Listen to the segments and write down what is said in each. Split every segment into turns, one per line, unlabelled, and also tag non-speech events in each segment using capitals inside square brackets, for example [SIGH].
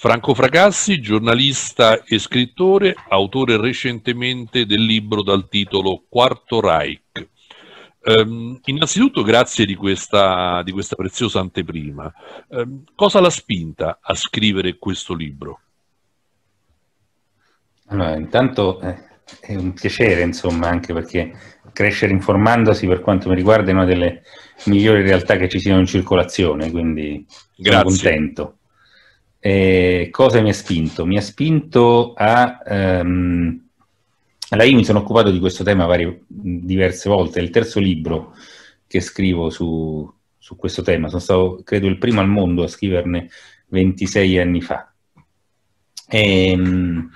Franco Fracassi, giornalista e scrittore, autore recentemente del libro dal titolo Quarto Reich. Um, innanzitutto grazie di questa, di questa preziosa anteprima. Um, cosa l'ha spinta a scrivere questo libro?
Allora, intanto eh, è un piacere, insomma, anche perché crescere informandosi, per quanto mi riguarda, è una delle migliori realtà che ci siano in circolazione, quindi Grazie. sono contento eh, cosa mi ha spinto? Mi ha spinto a... Ehm, allora io mi sono occupato di questo tema varie, diverse volte, è il terzo libro che scrivo su, su questo tema, sono stato credo il primo al mondo a scriverne 26 anni fa. E, ehm,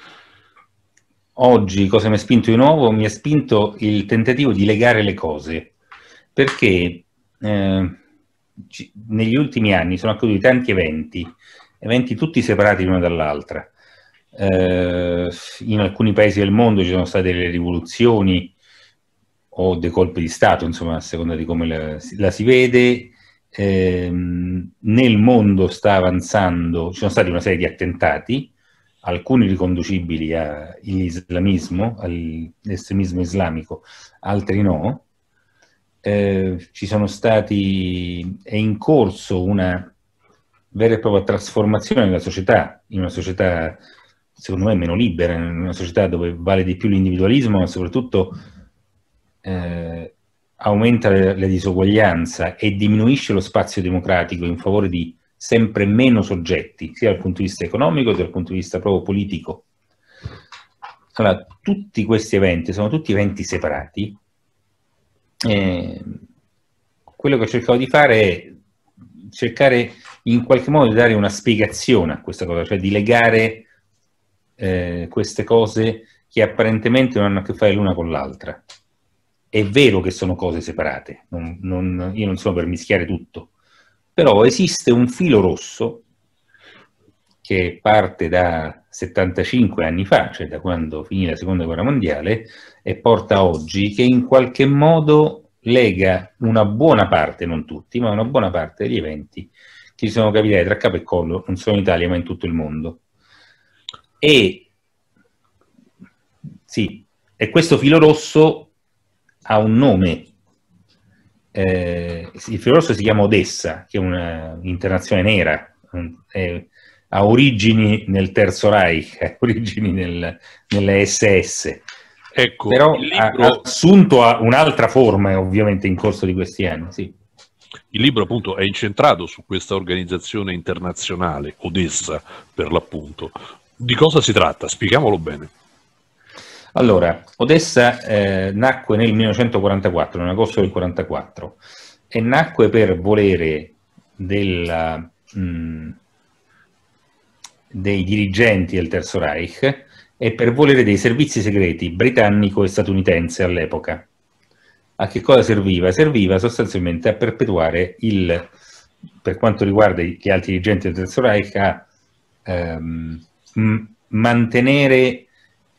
oggi cosa mi ha spinto di nuovo? Mi ha spinto il tentativo di legare le cose, perché eh, negli ultimi anni sono accaduti tanti eventi eventi tutti separati l'uno dall'altra. Eh, in alcuni paesi del mondo ci sono state delle rivoluzioni o dei colpi di Stato, insomma, a seconda di come la, la si vede. Eh, nel mondo sta avanzando, ci sono stati una serie di attentati, alcuni riconducibili all'islamismo, all'estremismo islamico, altri no. Eh, ci sono stati, è in corso una vera e propria trasformazione della società, in una società secondo me meno libera, in una società dove vale di più l'individualismo, ma soprattutto eh, aumenta la disuguaglianza e diminuisce lo spazio democratico in favore di sempre meno soggetti, sia dal punto di vista economico che dal punto di vista proprio politico. Allora, tutti questi eventi sono tutti eventi separati. Eh, quello che ho cercato di fare è cercare in qualche modo di dare una spiegazione a questa cosa, cioè di legare eh, queste cose che apparentemente non hanno a che fare l'una con l'altra. È vero che sono cose separate, non, non, io non sono per mischiare tutto, però esiste un filo rosso che parte da 75 anni fa, cioè da quando finì la seconda guerra mondiale, e porta oggi, che in qualche modo lega una buona parte, non tutti, ma una buona parte degli eventi ci sono capitali tra capo e collo, non solo in Italia ma in tutto il mondo. E, sì, e questo filo rosso ha un nome. Eh, il filo rosso si chiama Odessa, che è un'internazione nera, ha origini nel Terzo Reich, [LAUGHS] ha origini nel, nelle SS.
Ecco, Però libro... ha,
assunto un'altra forma ovviamente in corso di questi anni. Sì.
Il libro appunto è incentrato su questa organizzazione internazionale, Odessa per l'appunto. Di cosa si tratta? Spieghiamolo bene.
Allora, Odessa eh, nacque nel 1944, nell'agosto del 1944, e nacque per volere della, mh, mm, dei dirigenti del Terzo Reich e per volere dei servizi segreti britannico e statunitense all'epoca a che cosa serviva? Serviva sostanzialmente a perpetuare il, per quanto riguarda gli altri dirigenti del Terzo Reich, a ehm, mantenere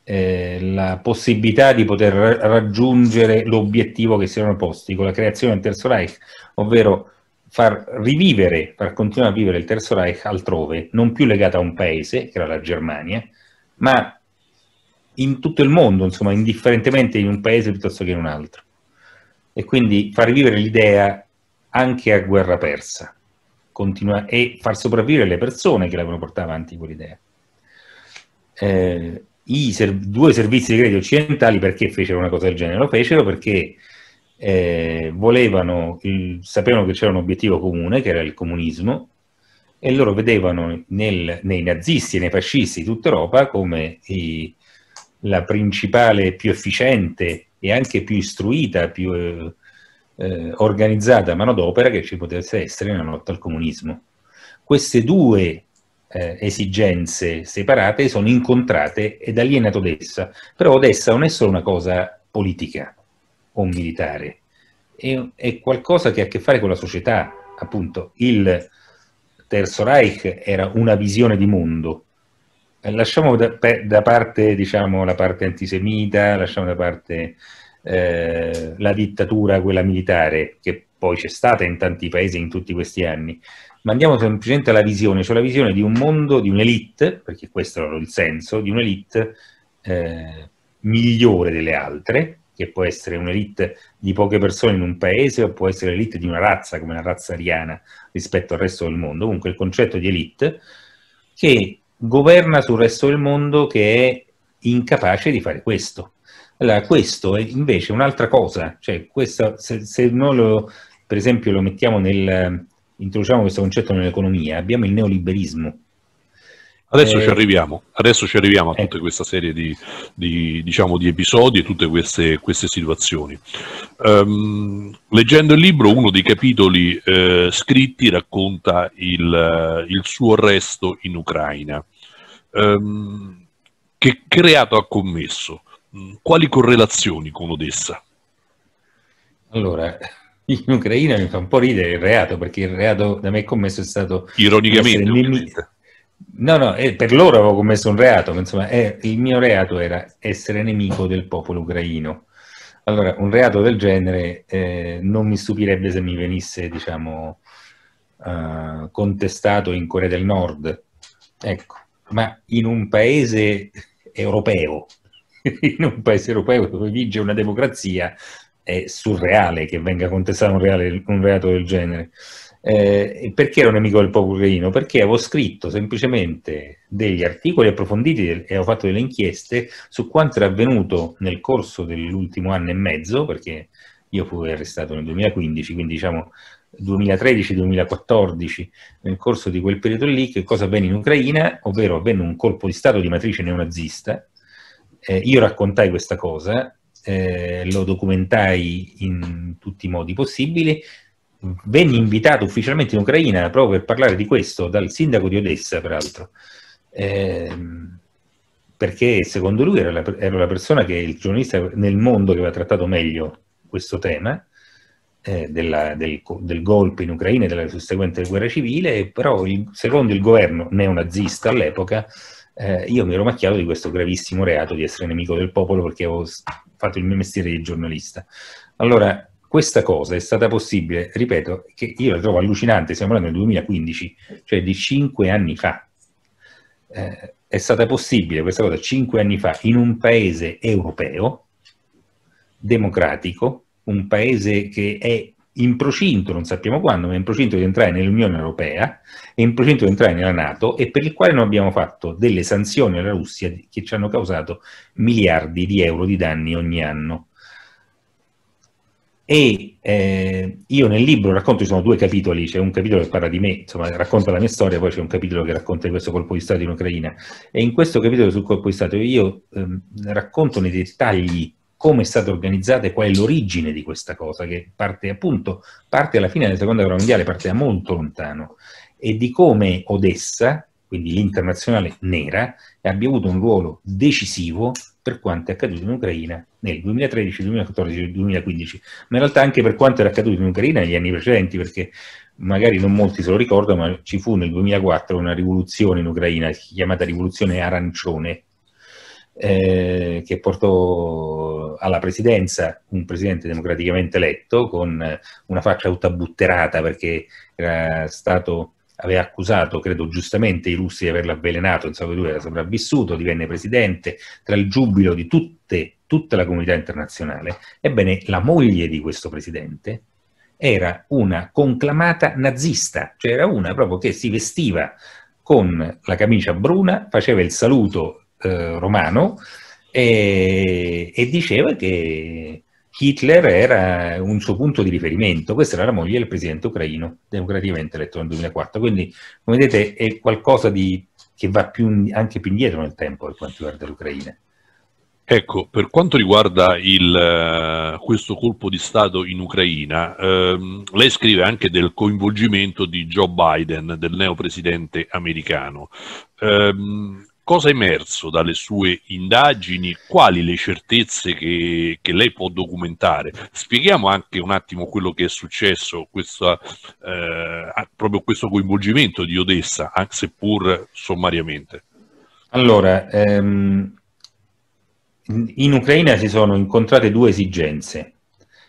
eh, la possibilità di poter ra raggiungere l'obiettivo che si erano posti con la creazione del Terzo Reich, ovvero far rivivere, far continuare a vivere il Terzo Reich altrove, non più legato a un paese, che era la Germania, ma in tutto il mondo, insomma, indifferentemente in un paese piuttosto che in un altro e quindi far vivere l'idea anche a guerra persa continua, e far sopravvivere le persone che l'avevano portata avanti quell'idea. Eh, I ser due servizi segreti occidentali perché fecero una cosa del genere? Lo fecero perché eh, volevano, il, sapevano che c'era un obiettivo comune, che era il comunismo, e loro vedevano nel, nei nazisti e nei fascisti di tutta Europa come i, la principale, più efficiente e anche più istruita, più eh, eh, organizzata manodopera che ci potesse essere nella lotta al comunismo. Queste due eh, esigenze separate sono incontrate ed alienate Odessa, però Odessa non è solo una cosa politica o militare, è, è qualcosa che ha a che fare con la società, appunto il Terzo Reich era una visione di mondo, eh, lasciamo da, da parte diciamo, la parte antisemita, lasciamo da parte eh, la dittatura, quella militare, che poi c'è stata in tanti paesi in tutti questi anni, ma andiamo semplicemente alla visione, cioè la visione di un mondo, di un'elite, perché questo è il senso, di un'elite eh, migliore delle altre, che può essere un'elite di poche persone in un paese o può essere l'elite di una razza, come la razza ariana rispetto al resto del mondo, comunque il concetto di elite, che governa sul resto del mondo che è incapace di fare questo. Allora, questo è invece un'altra cosa, cioè questo, se, se noi lo, per esempio lo mettiamo nel, introduciamo questo concetto nell'economia, abbiamo il neoliberismo.
Adesso, ci, eh, arriviamo, adesso ci arriviamo, a eh. tutta questa serie di, di, diciamo, di episodi e tutte queste, queste situazioni. Um, leggendo il libro, uno dei capitoli eh, scritti racconta il, eh, il suo arresto in Ucraina ehm, che, che reato ha commesso? Mm, quali correlazioni con Odessa?
Allora, [LAUGHS] in Ucraina mi fa un po' ridere il reato, perché il reato da me commesso è stato... Ironicamente. Nemi- no, no, eh, per loro avevo commesso un reato, ma insomma, eh, il mio reato era essere nemico del popolo ucraino. Allora, un reato del genere eh, non mi stupirebbe se mi venisse, diciamo, eh, contestato in Corea del Nord. Ecco, ma in un paese europeo, [LAUGHS] in un paese europeo dove vige una democrazia, è surreale che venga contestato un, reale, un reato del genere. Eh, perché ero nemico del popolo ucraino? Perché avevo scritto semplicemente degli articoli approfonditi e avevo fatto delle inchieste su quanto era avvenuto nel corso dell'ultimo anno e mezzo, perché io fui arrestato nel 2015, quindi diciamo 2013-2014, nel corso di quel periodo lì, che cosa avvenne in Ucraina, ovvero avvenne un colpo di Stato di matrice neonazista. Eh, io raccontai questa cosa, eh, lo documentai in tutti i modi possibili, venni invitato ufficialmente in Ucraina proprio per parlare di questo, dal sindaco di Odessa, peraltro. Eh, perché secondo lui era la, era la persona che il giornalista nel mondo che aveva trattato meglio questo tema, eh, della, del, del, golpe in Ucraina e della susseguente guerra civile, però il, secondo il governo neonazista all'epoca eh, io mi ero macchiato di questo gravissimo reato di essere nemico del popolo perché avevo fatto il mio mestiere di giornalista. Allora, questa cosa è stata possibile, ripeto, che io la trovo allucinante, siamo parlando del 2015, cioè di cinque anni fa. Eh, è stata possibile questa cosa cinque anni fa in un paese europeo, democratico, un paese che è in procinto, non sappiamo quando, ma è in procinto di entrare nell'Unione Europea, è in procinto di entrare nella Nato e per il quale non abbiamo fatto delle sanzioni alla Russia che ci hanno causato miliardi di euro di danni ogni anno. E eh, io nel libro racconto, ci sono due capitoli, c'è un capitolo che parla di me, insomma racconta la mia storia, poi c'è un capitolo che racconta di questo colpo di Stato in Ucraina. E in questo capitolo sul colpo di Stato io ehm, racconto nei dettagli come è stata organizzata e qual è l'origine di questa cosa, che parte appunto, parte alla fine della seconda guerra mondiale, parte da molto lontano, e di come Odessa, quindi l'internazionale nera, abbia avuto un ruolo decisivo per quanto è accaduto in Ucraina nel 2013, 2014, 2015, ma in realtà anche per quanto era accaduto in Ucraina negli anni precedenti, perché magari non molti se lo ricordano, ma ci fu nel 2004 una rivoluzione in Ucraina chiamata rivoluzione arancione, eh, che portò alla presidenza un presidente democraticamente eletto con eh, una faccia tutta butterata perché era stato aveva accusato, credo giustamente, i russi di averlo avvelenato, insomma che lui era sopravvissuto, divenne presidente, tra il giubilo di tutte, tutta la comunità internazionale. Ebbene, la moglie di questo presidente era una conclamata nazista, cioè era una proprio che si vestiva con la camicia bruna, faceva il saluto eh, romano e, e, diceva che Hitler era un suo punto di riferimento, questa era la moglie del presidente ucraino, democraticamente eletto nel 2004, quindi come vedete è qualcosa di, che va più, anche più indietro nel tempo per quanto riguarda l'Ucraina.
Ecco, per quanto riguarda il, eh, questo colpo di Stato in Ucraina, ehm, lei scrive anche del coinvolgimento di Joe Biden, del neo presidente americano. Ehm, Cosa è emerso dalle sue indagini? Quali le certezze che, che, lei può documentare? Spieghiamo anche un attimo quello che è successo, questa, eh, proprio questo coinvolgimento di Odessa, anche seppur sommariamente.
Allora, ehm, in Ucraina si sono incontrate due esigenze.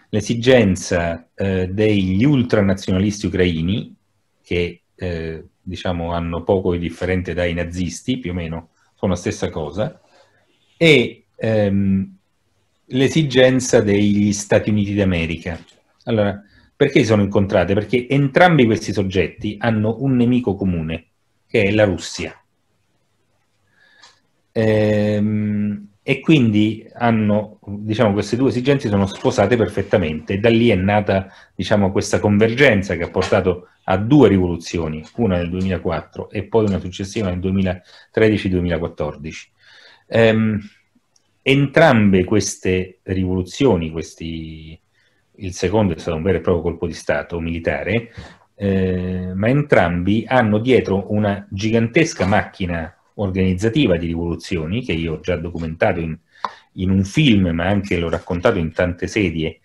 L'esigenza eh, degli ultranazionalisti ucraini, che eh, diciamo, hanno poco di differente dai nazisti, più o meno sono la stessa cosa, e ehm, l'esigenza degli Stati Uniti d'America. Allora, perché si sono incontrate? Perché entrambi questi soggetti hanno un nemico comune, che è la Russia. Ehm, e quindi hanno, diciamo, queste due esigenze sono sposate perfettamente e da lì è nata diciamo, questa convergenza che ha portato a due rivoluzioni, una nel 2004 e poi una successiva nel 2013-2014. Ehm, entrambe queste rivoluzioni, questi, il secondo è stato un vero e proprio colpo di Stato militare, eh, ma entrambi hanno dietro una gigantesca macchina organizzativa di rivoluzioni, che io ho già documentato in, in un film, ma anche l'ho raccontato in tante sedie,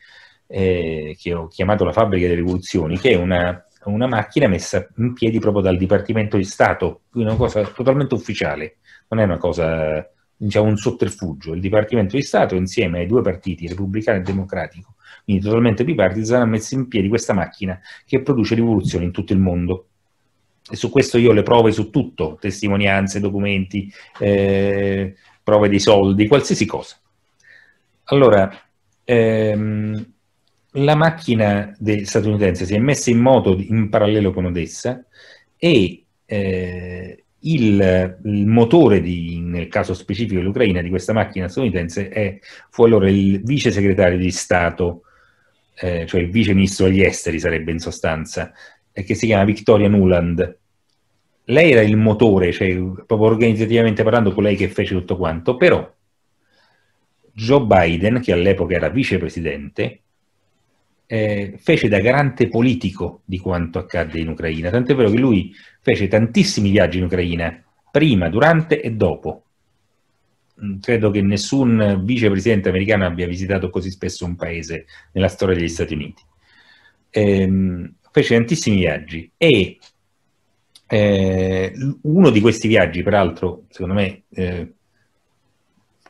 eh, che ho chiamato la fabbrica delle rivoluzioni, che è una, una, macchina messa in piedi proprio dal Dipartimento di Stato, una cosa totalmente ufficiale, non è una cosa, diciamo, un sotterfugio. Il Dipartimento di Stato, insieme ai due partiti, repubblicano e democratico, quindi totalmente bipartisan, ha messo in piedi questa macchina che produce rivoluzioni in tutto il mondo e su questo io le prove su tutto, testimonianze, documenti, eh, prove di soldi, qualsiasi cosa. Allora, ehm, la macchina statunitense si è messa in moto in parallelo con Odessa e eh, il, il, motore, di, nel caso specifico dell'Ucraina, di questa macchina statunitense è, fu allora il vice segretario di Stato, eh, cioè il vice ministro degli esteri sarebbe in sostanza, eh, che si chiama Victoria Nuland. Lei era il motore, cioè, proprio organizzativamente parlando, fu che fece tutto quanto, però Joe Biden, che all'epoca era vicepresidente, eh, fece da garante politico di quanto accadde in Ucraina, tant'è vero che lui fece tantissimi viaggi in Ucraina, prima, durante e dopo. Mm, credo che nessun vicepresidente americano abbia visitato così spesso un paese nella storia degli Stati Uniti. Ehm, fece tantissimi viaggi e eh, uno di questi viaggi, peraltro, secondo me, eh,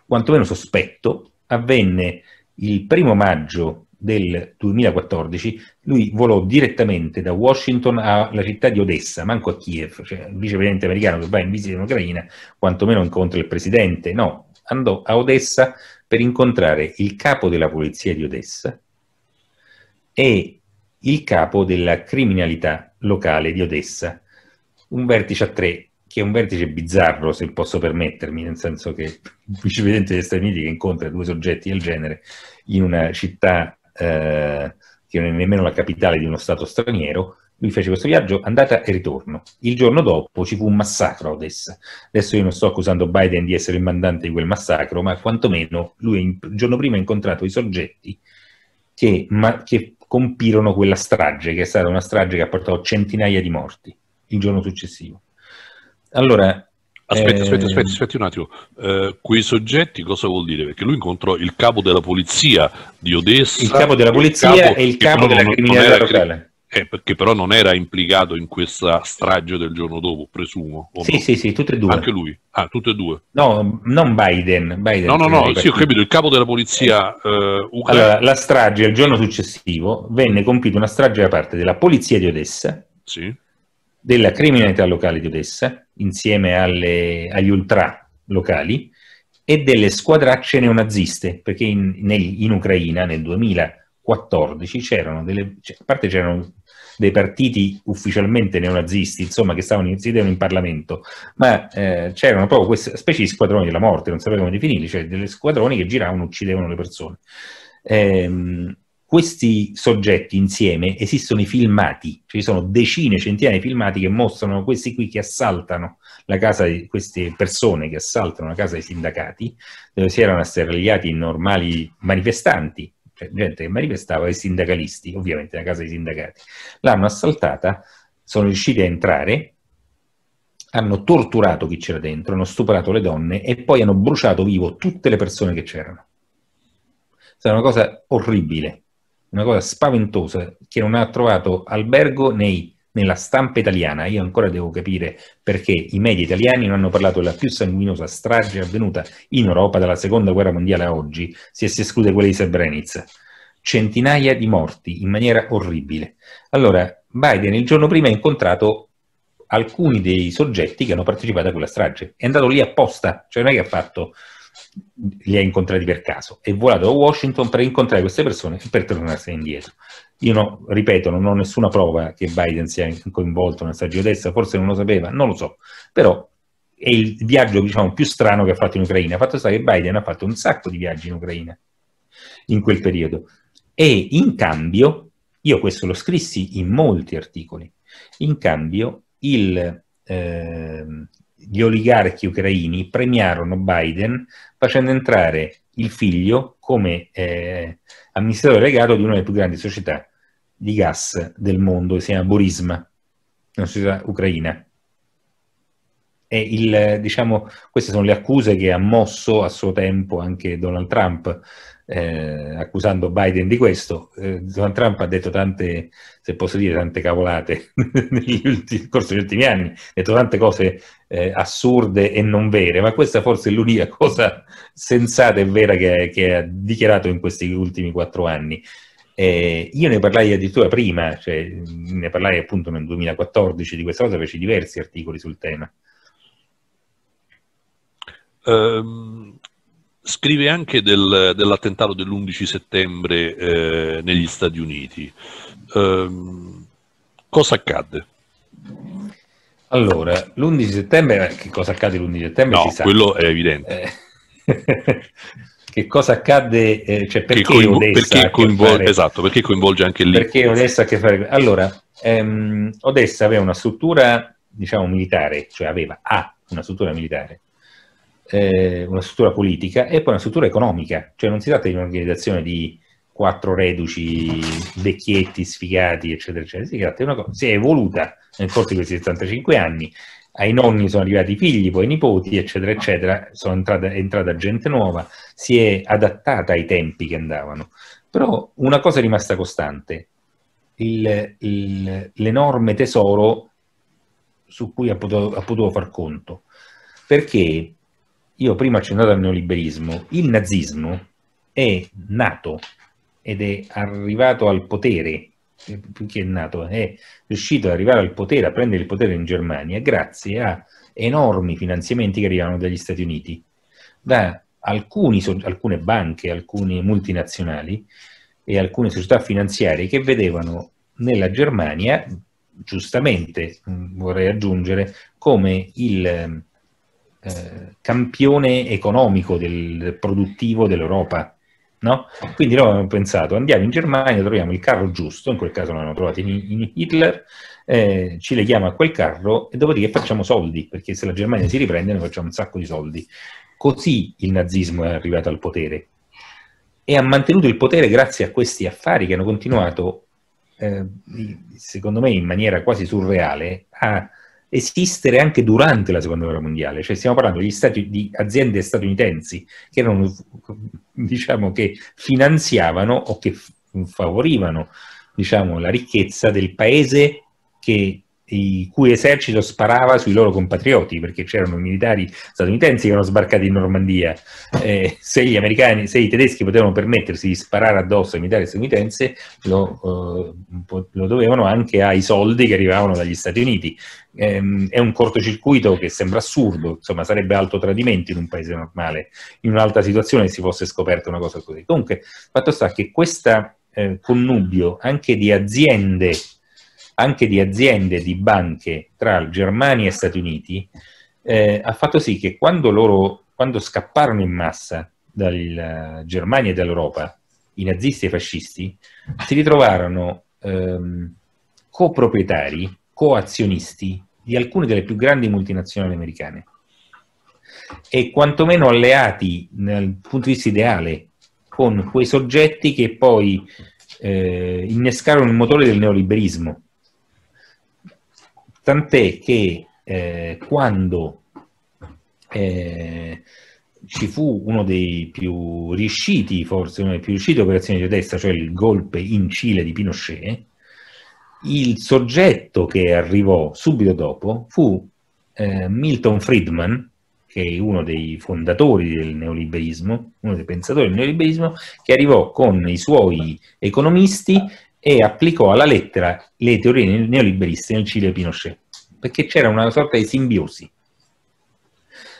quantomeno sospetto, avvenne il primo maggio del 2014, lui volò direttamente da Washington alla città di Odessa, manco a Kiev, cioè il vicepresidente americano che va in visita in Ucraina, quantomeno incontra il presidente, no, andò a Odessa per incontrare il capo della polizia di Odessa e il capo della criminalità locale di Odessa. Un vertice a tre, che è un vertice bizzarro, se posso permettermi, nel senso che il vicepresidente degli Stati Uniti che incontra due soggetti del genere in una città eh, che non è nemmeno la capitale di uno Stato straniero, lui fece questo viaggio, andata e ritorno. Il giorno dopo ci fu un massacro a Odessa. Adesso io non sto accusando Biden di essere il mandante di quel massacro, ma quantomeno lui il giorno prima ha incontrato i soggetti che, ma, che compirono quella strage, che è stata una strage che ha portato centinaia di morti il giorno successivo.
Allora, Aspetta, aspetta, eh, aspetta, aspetta, un attimo. Eh, quei soggetti cosa vuol dire? Perché lui incontrò il capo della polizia di Odessa. Il capo della polizia e il capo, il capo della criminalità locale. Eh, perché però non era implicato in questa strage del giorno dopo, presumo. Sì, no? sì, sì, tutte e due. Anche lui. Ah, tutte e due.
No, non Biden. Biden no, no, no, sì, ho capito,
il capo della polizia eh, ucraina. Allora,
la strage il giorno successivo venne compiuta una strage da parte della polizia di Odessa, sì. della criminalità locale di Odessa, insieme alle, agli ultra locali, e delle squadracce neonaziste, perché in, nel, in Ucraina nel 2000 c'erano delle, cioè, a parte c'erano dei partiti ufficialmente neonazisti, insomma, che stavano, sedevano in Parlamento, ma eh, c'erano proprio queste specie di squadroni della morte, non sapevo come definirli, cioè delle squadroni che giravano, e uccidevano le persone. Eh, questi soggetti insieme esistono i filmati, cioè ci sono decine, centinaia di filmati che mostrano questi qui che assaltano la casa di queste persone che assaltano la casa dei sindacati, dove si erano asserragliati normali manifestanti cioè gente che manifestava i sindacalisti, ovviamente la casa dei sindacati, l'hanno assaltata, sono riusciti a entrare, hanno torturato chi c'era dentro, hanno stuprato le donne e poi hanno bruciato vivo tutte le persone che c'erano. È una cosa orribile, una cosa spaventosa che non ha trovato albergo nei nella stampa italiana, io ancora devo capire perché i media italiani non hanno parlato della più sanguinosa strage avvenuta in Europa dalla seconda guerra mondiale a oggi, se si esclude quella di Srebrenica. Centinaia di morti in maniera orribile. Allora, Biden il giorno prima ha incontrato alcuni dei soggetti che hanno partecipato a quella strage. È andato lì apposta, cioè non è che ha fatto, li ha incontrati per caso. È volato a Washington per incontrare queste persone e per tornarsene indietro. Io no, ripeto, non ho nessuna prova che Biden sia coinvolto nel saggio destra, forse non lo sapeva, non lo so, però è il viaggio diciamo, più strano che ha fatto in Ucraina. Fatto sta che Biden ha fatto un sacco di viaggi in Ucraina in quel periodo e in cambio, io questo lo scrissi in molti articoli, in cambio il, eh, gli oligarchi ucraini premiarono Biden facendo entrare il figlio come eh, amministratore legato di una delle più grandi società di gas del mondo, che si chiama Borisma, una società ucraina. Il, diciamo, queste sono le accuse che ha mosso a suo tempo anche Donald Trump eh, accusando Biden di questo. Eh, Donald Trump ha detto tante, se posso dire, tante cavolate nel corso degli ultimi anni, ha detto tante cose eh, assurde e non vere, ma questa forse è l'unica [LAUGHS] cosa sensata e vera che, che ha dichiarato in questi ultimi quattro anni. Eh, io ne parlai addirittura prima, cioè, ne parlai appunto nel 2014 di questa cosa, feci diversi articoli sul tema.
Um, Scrive anche del, dell'attentato dell'11 settembre eh, negli Stati Uniti. Um, cosa accadde? Allora, l'11 settembre, che cosa accade l'11 settembre? No, quello sa. è evidente.
che cosa accadde, eh, [LAUGHS] eh, cioè perché, coinvo- perché, coinvol- fare,
esatto, perché coinvolge anche lì. Perché Odessa che fare... Allora,
ehm, Odessa aveva una struttura, diciamo, militare, cioè aveva, ha una struttura militare
eh, una struttura
politica e poi una struttura economica, cioè non si tratta di un'organizzazione di quattro reduci, vecchietti, sfigati, eccetera, eccetera, si, tratta di una cosa, si è evoluta nel corso di questi 75 anni, ai nonni sono arrivati i figli, poi i nipoti, eccetera, eccetera, entrata, è entrata gente nuova, si è adattata ai tempi che andavano. Però una cosa è rimasta costante, il, il, l'enorme tesoro su cui ha potuto, ha potuto far conto. Perché io prima ho accennato al neoliberismo, il nazismo è nato ed è arrivato al potere, eh, più che è nato, è riuscito ad arrivare al potere, a prendere il potere in Germania grazie a enormi finanziamenti che arrivano dagli Stati Uniti, da alcuni, alcune banche, alcune multinazionali e alcune società finanziarie che vedevano nella Germania, giustamente mm, vorrei aggiungere, come il ehm, eh, campione economico, del, produttivo dell'Europa. No? Quindi loro hanno pensato, andiamo in Germania, troviamo il carro giusto, in quel caso l'hanno trovato in, in Hitler, eh, ci leghiamo a quel carro e dopodiché facciamo soldi, perché se la Germania si riprende noi facciamo un sacco di soldi. Così il nazismo è arrivato al potere e ha mantenuto il potere grazie a questi affari che hanno continuato, eh, secondo me in maniera quasi surreale, a esistere anche durante la seconda guerra mondiale, cioè stiamo parlando stati, di aziende statunitensi che erano, diciamo, che finanziavano o che favorivano, diciamo, la ricchezza del paese che il cui esercito sparava sui loro compatrioti, perché c'erano militari statunitensi che erano sbarcati in Normandia. Eh, se, gli americani, se i tedeschi potevano permettersi di sparare addosso ai militari statunitensi, lo, eh, lo dovevano anche ai soldi che arrivavano dagli Stati Uniti. Eh, è un cortocircuito che sembra assurdo, insomma sarebbe alto tradimento in un paese normale, in un'altra situazione si fosse scoperta una cosa così. Comunque, fatto sta che questo eh, connubio anche di aziende anche di aziende, di banche tra Germania e Stati Uniti, eh, ha fatto sì che quando loro quando scapparono in massa dalla eh, Germania e dall'Europa, i nazisti e i fascisti, si ritrovarono ehm, coproprietari, coazionisti di alcune delle più grandi multinazionali americane e quantomeno alleati dal punto di vista ideale con quei soggetti che poi eh, innescarono il motore del neoliberismo tant'è che eh, quando eh, ci fu uno dei più riusciti, forse una delle più riuscite operazioni di testa, cioè il golpe in Cile di Pinochet, il soggetto che arrivò subito dopo fu eh, Milton Friedman, che è uno dei fondatori del neoliberismo, uno dei pensatori del neoliberismo, che arrivò con i suoi economisti e applicò alla lettera le teorie neoliberiste nel Cile Pinochet, perché c'era una sorta di simbiosi.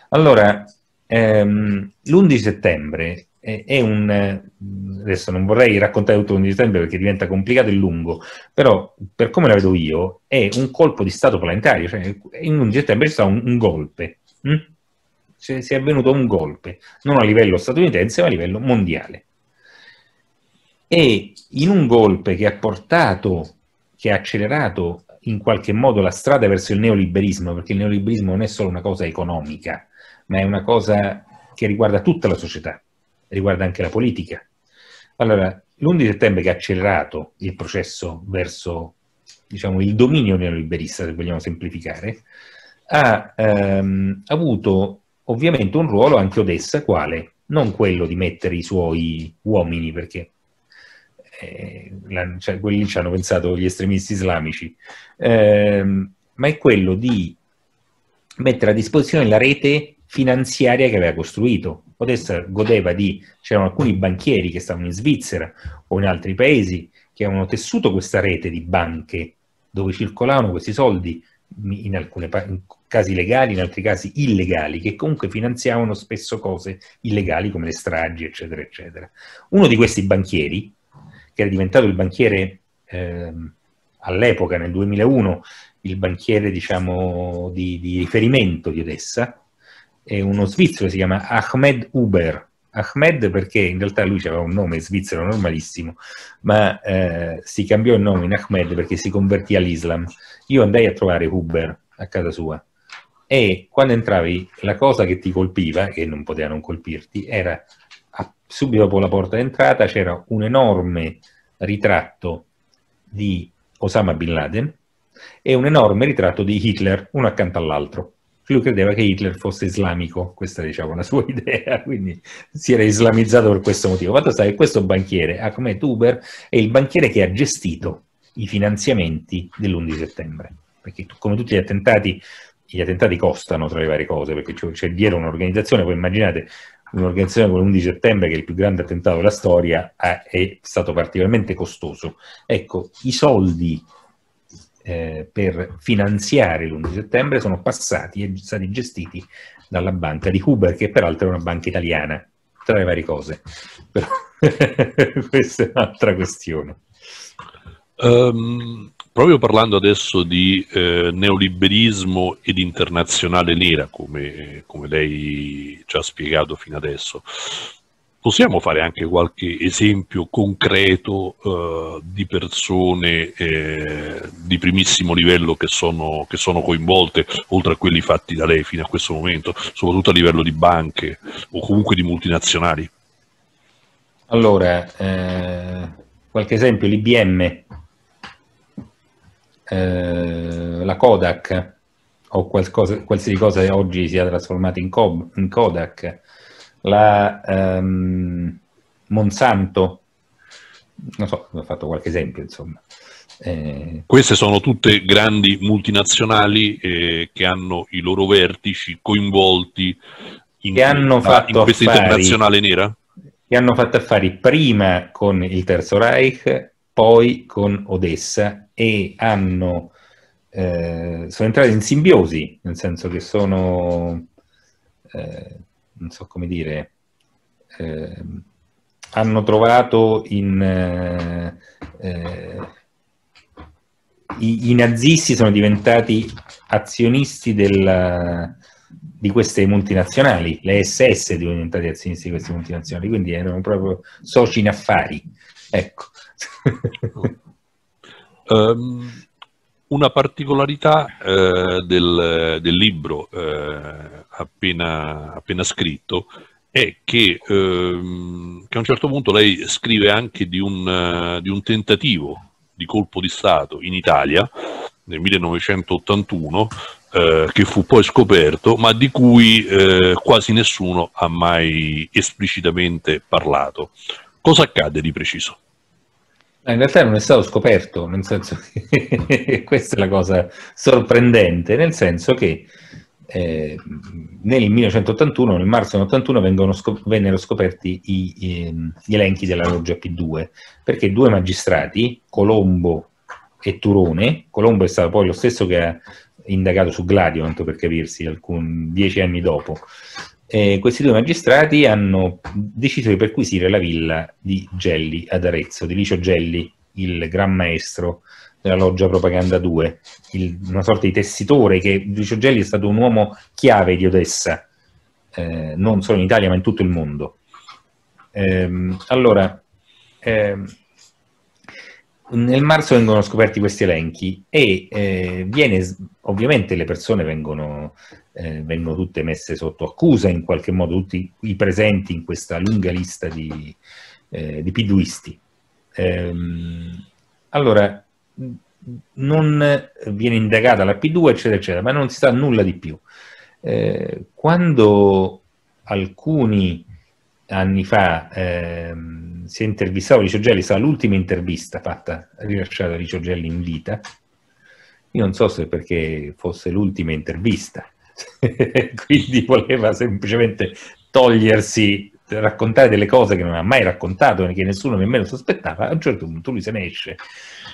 Allora, ehm, l'11 settembre eh, è un eh, adesso non vorrei raccontare tutto l'11 settembre perché diventa complicato e lungo però per come la vedo io è un colpo di stato planetario cioè in 11 settembre c'è stato un, un golpe hm? cioè, si è avvenuto un golpe non a livello statunitense ma a livello mondiale e in un golpe che ha portato, che ha accelerato in qualche modo la strada verso il neoliberismo, perché il neoliberismo non è solo una cosa economica, ma è una cosa che riguarda tutta la società, riguarda anche la politica. Allora, l'11 settembre che ha accelerato il processo verso diciamo, il dominio neoliberista, se vogliamo semplificare, ha ehm, avuto ovviamente un ruolo anche Odessa, quale? Non quello di mettere i suoi uomini, perché eh, cioè, quelli ci hanno pensato gli estremisti islamici, eh, ma è quello di mettere a disposizione la rete finanziaria che aveva costruito. Odessa godeva di, c'erano alcuni banchieri che stavano in Svizzera o in altri paesi che avevano tessuto questa rete di banche dove circolavano questi soldi in alcuni casi legali, in altri casi illegali, che comunque finanziavano spesso cose illegali come le stragi, eccetera, eccetera. Uno di questi banchieri, che era diventato il banchiere eh, all'epoca, nel 2001, il banchiere diciamo, di, di, riferimento di Odessa, è uno svizzero che si chiama Ahmed Huber. Ahmed perché in realtà lui aveva un nome svizzero normalissimo, ma eh, si cambiò il nome in Ahmed perché si convertì all'Islam. Io andai a trovare Uber a casa sua e quando entravi la cosa che ti colpiva, che non poteva non colpirti, era subito dopo la porta d'entrata c'era un enorme ritratto di Osama Bin Laden e un enorme ritratto di Hitler, uno accanto all'altro. Lui credeva che Hitler fosse islamico, questa diciamo la sua [LAUGHS] idea, quindi si era islamizzato per questo motivo. Fatto sta che questo banchiere, Ahmed Uber, è il banchiere che ha gestito i finanziamenti dell'11 settembre, perché come tutti gli attentati gli attentati costano tra le varie cose, perché c'è dietro un'organizzazione, voi immaginate un'organizzazione come l'11 settembre, che è il più grande attentato della storia, eh, è stato particolarmente costoso. Ecco, i soldi eh, per finanziare l'11 settembre sono passati e stati gestiti dalla banca di Uber, che peraltro è una banca italiana, tra le varie cose. Però [LAUGHS] questa è un'altra questione.
Um, proprio parlando adesso di eh, neoliberismo ed internazionale nera, come, come lei ci ha spiegato fino adesso, possiamo fare anche qualche esempio concreto uh, di persone eh, di primissimo livello che sono, che sono, coinvolte, oltre a quelli fatti da lei fino a questo momento, soprattutto a livello di banche o comunque di multinazionali?
Allora, eh, qualche esempio, l'IBM, eh, la Kodak o qualcosa, qualsiasi cosa oggi sia trasformata in, Cob, in Kodak, la ehm, Monsanto, non so, ho fatto qualche esempio insomma. Eh,
Queste sono tutte grandi multinazionali eh, che hanno i loro vertici coinvolti in, che hanno fatto in questa affari, internazionale nera?
Che hanno fatto affari prima con il Terzo Reich poi con Odessa e hanno, eh, sono entrati in simbiosi, nel senso che sono, eh, non so come dire, eh, hanno trovato in... Eh, eh, I, i, nazisti sono diventati azionisti del, di queste multinazionali, le SS sono diventate azionisti di queste multinazionali, quindi erano proprio soci in affari. Ecco
um, una particolarità eh, del, del, libro eh, appena, appena, scritto è che, ehm, che, a un certo punto lei scrive anche di un, uh, di un, tentativo di colpo di Stato in Italia nel 1981 eh, che fu poi scoperto ma di cui eh, quasi nessuno ha mai esplicitamente parlato. Cosa accade di preciso?
In realtà non è stato scoperto, nel senso [LAUGHS] che questa è la cosa sorprendente, nel senso che eh, nel 1981, nel marzo del scop- vennero scoperti i, i, ehm, gli elenchi della loggia P2, perché due magistrati, Colombo e Turone, Colombo è stato poi lo stesso che ha indagato su Gladio, tanto per capirsi, alcun, dieci anni dopo, eh, questi due magistrati hanno deciso di perquisire la villa di Gelli ad Arezzo, di Licio Gelli, il gran maestro della loggia Propaganda 2, il, una sorta di tessitore che Licio Gelli è stato un uomo chiave di Odessa, eh, non solo in Italia ma in tutto il mondo. Eh, allora, ehm, nel marzo vengono scoperti questi elenchi e eh, viene, ovviamente le persone vengono eh, vengono tutte messe sotto accusa, in qualche modo tutti i presenti in questa lunga lista di, eh, di piduisti. Ehm, allora, non viene indagata la P2, eccetera, eccetera, ma non si sa nulla di più. Eh, quando alcuni anni fa ehm, si intervistava Licio Gelli, sarà l'ultima intervista fatta, rilasciata da Licio Gelli in vita, io non so se perché fosse l'ultima intervista, [LAUGHS] quindi voleva semplicemente togliersi raccontare delle cose che non ha mai raccontato e che nessuno nemmeno sospettava, a un certo punto lui se ne esce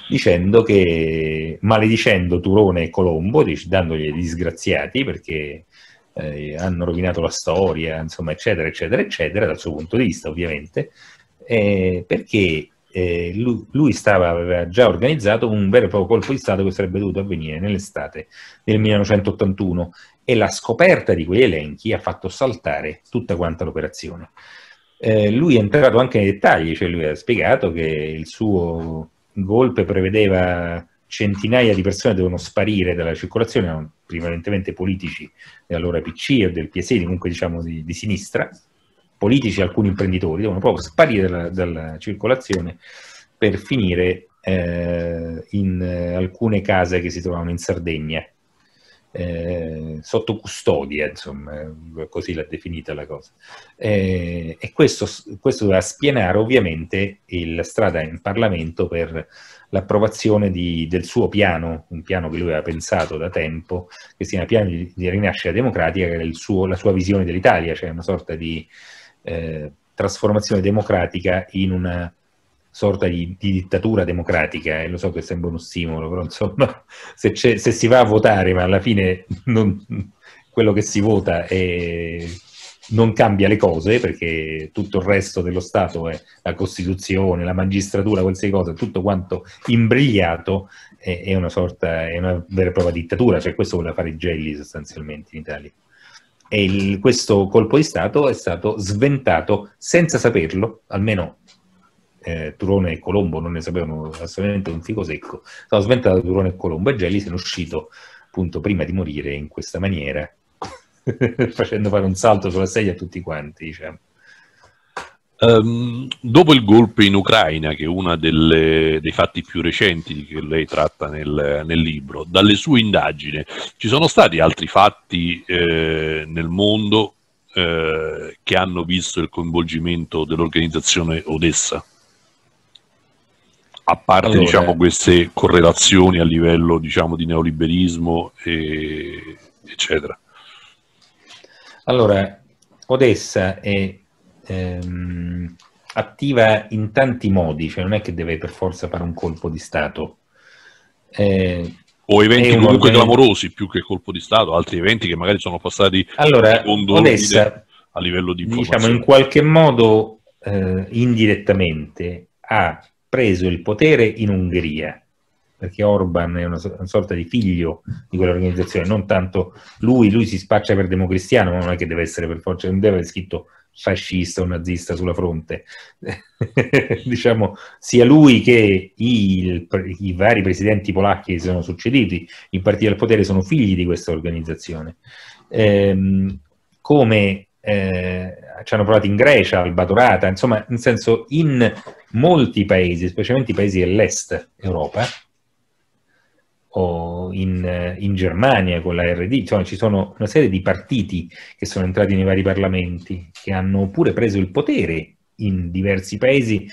dicendo che, maledicendo Turone e Colombo, dandogli disgraziati perché eh, hanno rovinato la storia, insomma, eccetera, eccetera, eccetera, dal suo punto di vista ovviamente, eh, perché eh, lui, lui stava, aveva già organizzato un vero e proprio colpo di Stato che sarebbe dovuto avvenire nell'estate del 1981 e la scoperta di quegli elenchi ha fatto saltare tutta quanta l'operazione. Eh, lui è entrato anche nei dettagli, cioè lui ha spiegato che il suo golpe prevedeva centinaia di persone devono sparire dalla circolazione, prevalentemente politici dell'allora PC o del PSD, comunque diciamo di, di sinistra, politici e alcuni imprenditori devono proprio sparire dalla, dalla circolazione per finire eh, in eh, alcune case che si trovavano in Sardegna, eh, sotto custodia, insomma, così l'ha definita la cosa. Eh, e questo, questo doveva spianare ovviamente la strada in Parlamento per l'approvazione di, del suo piano, un piano che lui aveva pensato da tempo, che si chiama piano di, di rinascita democratica, che era suo, la sua visione dell'Italia, cioè una sorta di eh, trasformazione democratica in una sorta di, di, dittatura democratica, e eh, lo so che sembra uno stimolo, però insomma, [LAUGHS] se, se, si va a votare, ma alla fine non, quello che si vota è, non cambia le cose, perché tutto il resto dello Stato è la Costituzione, la magistratura, qualsiasi cosa, tutto quanto imbrigliato, è, è una sorta, è una vera e propria dittatura, cioè questo voleva fare i Gelli sostanzialmente in Italia. E il, questo colpo di Stato è stato sventato senza saperlo, almeno eh, Turone e Colombo non ne sapevano assolutamente un fico secco, sono sventato Turone e Colombo e Gelli se ne è uscito appunto prima di morire in questa maniera, [LAUGHS] facendo fare un salto sulla sedia a tutti quanti, diciamo.
Um, dopo il golpe in Ucraina, che è uno dei fatti più recenti che lei tratta nel, nel, libro, dalle sue indagini ci sono stati altri fatti eh, nel mondo eh, che hanno visto il coinvolgimento dell'organizzazione Odessa? a parte allora, diciamo, queste correlazioni a livello diciamo, di neoliberismo, e, eccetera.
Allora, Odessa è ehm, attiva in tanti modi, cioè non è che deve per forza fare un colpo di
Stato. Eh, o eventi comunque organizz... clamorosi più che colpo di Stato, altri eventi che magari sono passati allora, secondo Odessa, a livello di Diciamo in qualche
modo eh, indirettamente ha preso il potere in Ungheria, perché Orban è una, una, sorta di figlio di quell'organizzazione, non tanto lui, lui si spaccia per democristiano, ma non è che deve essere per forza, non deve aver scritto fascista o nazista sulla fronte. [LAUGHS] diciamo, sia lui che il, i vari presidenti polacchi che si sono succeduti, in partita al potere sono figli di questa organizzazione. Ehm, come eh, ci hanno provato in Grecia, Alba Dorata, insomma, in senso in molti paesi, specialmente i paesi dell'est Europa, o in, in, Germania con la RD, insomma ci sono una serie di partiti che sono entrati nei vari parlamenti, che hanno pure preso il potere in diversi paesi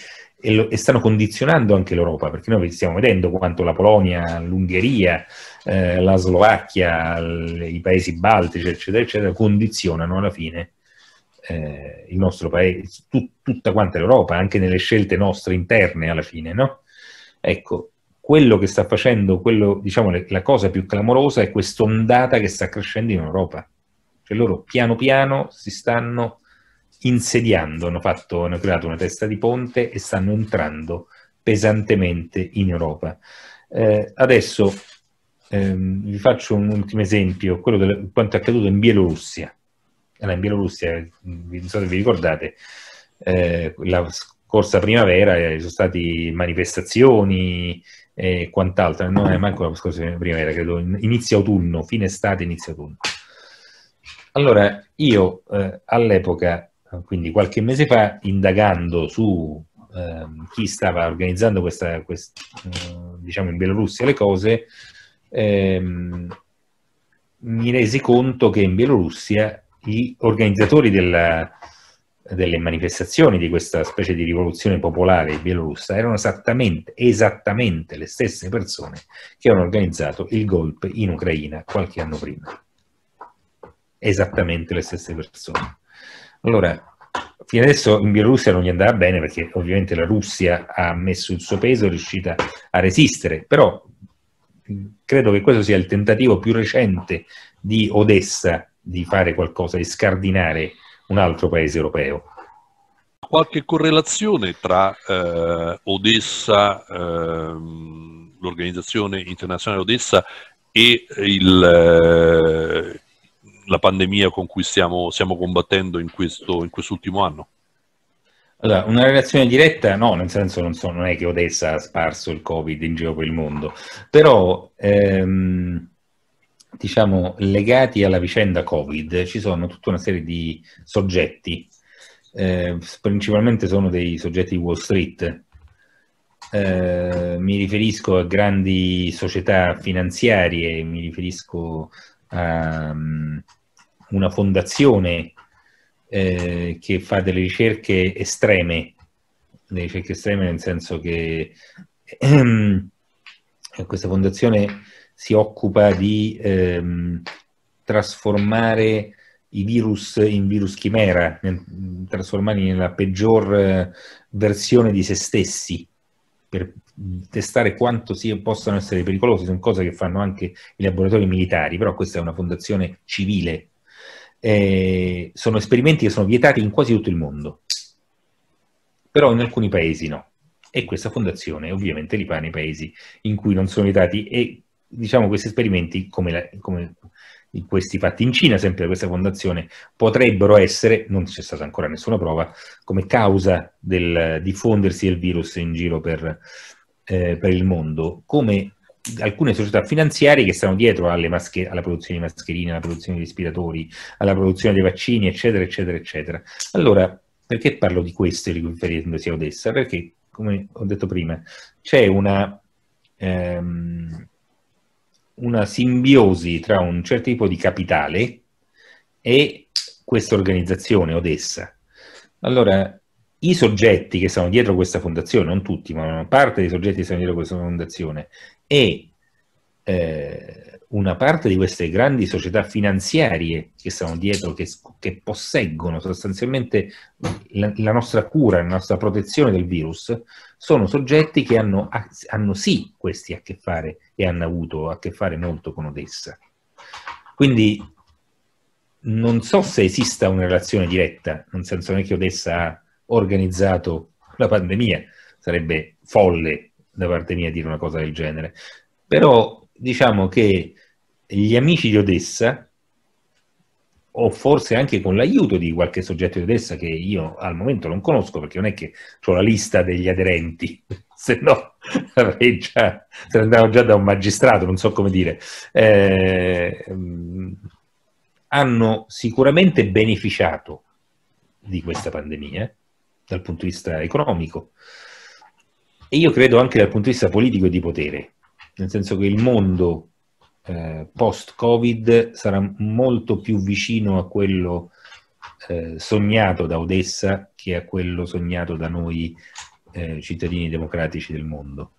e, lo, e stanno condizionando anche l'Europa, perché noi stiamo vedendo quanto la Polonia, l'Ungheria, eh, la Slovacchia, l- i paesi baltici, eccetera, eccetera, condizionano alla fine eh, il nostro paese, tut, tutta quanta l'Europa, anche nelle scelte nostre interne alla fine, no? Ecco, quello che sta facendo, quello, diciamo, le, la cosa più clamorosa è quest'ondata che sta crescendo in Europa. Cioè loro piano piano si stanno insediando, hanno, fatto, hanno creato una testa di ponte e stanno entrando pesantemente in Europa. Eh, adesso ehm, vi faccio un ultimo esempio, quello di quanto è accaduto in Bielorussia era eh, in Bielorussia, non so se vi ricordate, eh, la scorsa primavera ci eh, sono state manifestazioni e quant'altro, non è eh, manco la scorsa primavera, credo, inizio autunno, fine estate, inizio autunno. Allora, io eh, all'epoca, quindi qualche mese fa, indagando su eh, chi stava organizzando questa, quest, diciamo in Bielorussia le cose, ehm, mi resi conto che in Bielorussia gli organizzatori del, delle manifestazioni di questa specie di rivoluzione popolare bielorussa erano esattamente, esattamente le stesse persone che hanno organizzato il golpe in Ucraina qualche anno prima. Esattamente le stesse persone. Allora, fino adesso in Bielorussia non gli andava bene perché ovviamente la Russia ha messo il suo peso, è riuscita a resistere, però credo che questo sia il tentativo più recente di Odessa di fare qualcosa, di scardinare un altro paese europeo.
Qualche correlazione tra eh, Odessa, eh, l'Organizzazione Internazionale Odessa e il, eh, la pandemia con cui stiamo, stiamo combattendo in, questo, in quest'ultimo anno?
Allora, una relazione diretta no, nel senso non, so, non, è che Odessa ha sparso il Covid in giro per il mondo, però ehm, diciamo, legati alla vicenda Covid ci sono tutta una serie di soggetti, eh, principalmente sono dei soggetti di Wall Street. Eh, mi riferisco a grandi società finanziarie, mi riferisco a um, una fondazione eh, che fa delle ricerche estreme, delle ricerche estreme nel senso che ehm, [CLEARS THROAT] questa fondazione si occupa di ehm, trasformare i virus in virus chimera, trasformarli nella peggior eh, versione di se stessi per testare quanto si possano essere pericolosi, sono cose che fanno anche i laboratori militari, però questa è una fondazione civile. Eh, sono esperimenti che sono vietati in quasi tutto il mondo, però in alcuni paesi no. E questa fondazione ovviamente li fa nei paesi in cui non sono vietati e diciamo, questi esperimenti, come, la, come questi fatti in Cina, sempre da questa fondazione, potrebbero essere, non c'è stata ancora nessuna prova, come causa del diffondersi del virus in giro per, eh, per il mondo, come alcune società finanziarie che stanno dietro mascher- alla produzione di mascherine, alla produzione di respiratori, alla produzione dei vaccini, eccetera, eccetera, eccetera. Allora, perché parlo di questo riferendosi a Odessa? Perché, come ho detto prima, c'è una... Ehm, una simbiosi tra un certo tipo di capitale e questa organizzazione Odessa. Allora, i soggetti che sono dietro questa fondazione, non tutti, ma una parte dei soggetti che sono dietro questa fondazione, e eh, una parte di queste grandi società finanziarie che stanno dietro, che, che posseggono sostanzialmente la, la, nostra cura, la nostra protezione del virus, sono soggetti che hanno, hanno sì questi a che fare e hanno avuto a che fare molto con Odessa. Quindi non so se esista una relazione diretta, nel senso non è che Odessa ha organizzato la pandemia, sarebbe folle da parte mia dire una cosa del genere, però diciamo che gli amici di Odessa, o forse anche con l'aiuto di qualche soggetto di Odessa che io al momento non conosco, perché non è che ho la lista degli aderenti, [LAUGHS] se no avrei già, se andavo già da un magistrato, non so come dire, eh, mm, hanno sicuramente beneficiato di questa pandemia dal punto di vista economico e io credo anche dal punto di vista politico e di potere, nel senso che il mondo eh, post-Covid sarà molto più vicino a quello eh, sognato da Odessa che a quello sognato da noi eh, cittadini democratici del mondo.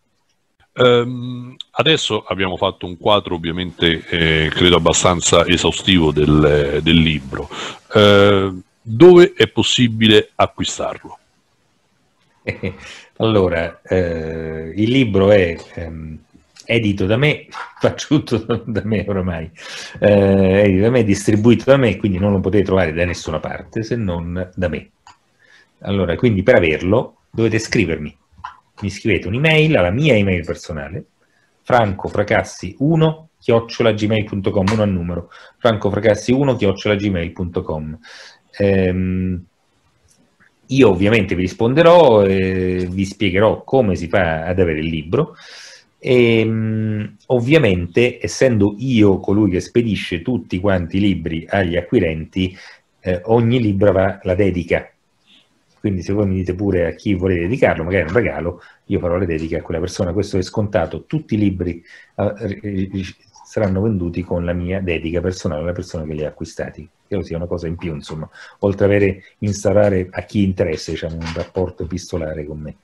Um, adesso abbiamo fatto un quadro ovviamente eh, credo abbastanza esaustivo del, del libro. Uh, dove è possibile acquistarlo? [LAUGHS] Allora, eh, il libro è
ehm, edito da me, [LAUGHS] faccio tutto da me oramai, eh, edito da me, distribuito da me, quindi non lo potete trovare da nessuna parte se non da me. Allora, quindi per averlo dovete scrivermi. Mi scrivete un'email alla mia email personale, francofracassi1 chiocciolagmail.com, uno al numero, francofracassi1 chiocciolagmail.com. Ehm, io ovviamente vi risponderò, e vi spiegherò come si fa ad avere il libro, e, ehm, ovviamente, essendo io colui che spedisce tutti quanti i libri agli acquirenti, eh, ogni libro va la dedica. Quindi se voi mi dite pure a chi volete dedicarlo, magari un regalo, io farò le dediche a quella persona. Questo è scontato. Tutti i libri eh, saranno venduti con la mia dedica personale alla persona che li ha acquistati. Credo sia una cosa in più, insomma, oltre ad avere instaurare a chi interessa diciamo, un rapporto epistolare con me.